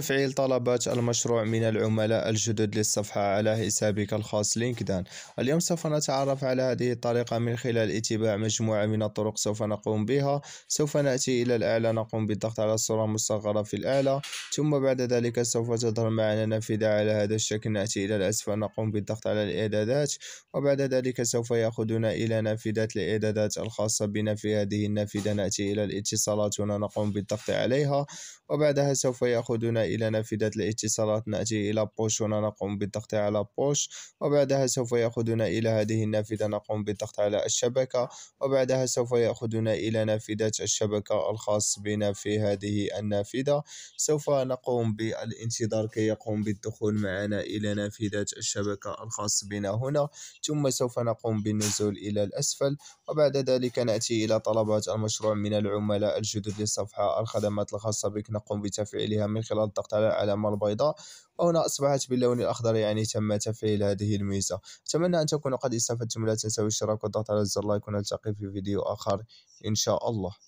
تفعيل طلبات المشروع من العملاء الجدد للصفحة على حسابك الخاص لينكدان اليوم سوف نتعرف على هذه الطريقة من خلال اتباع مجموعة من الطرق سوف نقوم بها سوف نأتي إلى الأعلى نقوم بالضغط على الصورة المصغرة في الأعلى ثم بعد ذلك سوف تظهر معنا نافذة على هذا الشكل نأتي إلى الأسفل نقوم بالضغط على الإعدادات وبعد ذلك سوف يأخذنا إلى نافذة الإعدادات الخاصة بنا في هذه النافذة نأتي إلى الاتصالات هنا نقوم بالضغط عليها وبعدها سوف يأخذنا إلى نافذة الاتصالات نأتي إلى بوش هنا نقوم بالضغط على بوش وبعدها سوف يأخذنا إلى هذه النافذة نقوم بالضغط على الشبكة وبعدها سوف يأخذنا إلى نافذة الشبكة الخاص بنا في هذه النافذة سوف نقوم بالانتظار كي يقوم بالدخول معنا إلى نافذة الشبكة الخاص بنا هنا ثم سوف نقوم بالنزول إلى الأسفل وبعد ذلك نأتي إلى طلبات المشروع من العملاء الجدد للصفحة الخدمات الخاصة بك نقوم بتفعيلها من خلال منطقة العلامة البيضاء وهنا أصبحت باللون الأخضر يعني تم تفعيل هذه الميزة أتمنى أن تكونوا قد استفدتم لا تنسوا الاشتراك والضغط على زر لايك ونلتقي في فيديو آخر إن شاء الله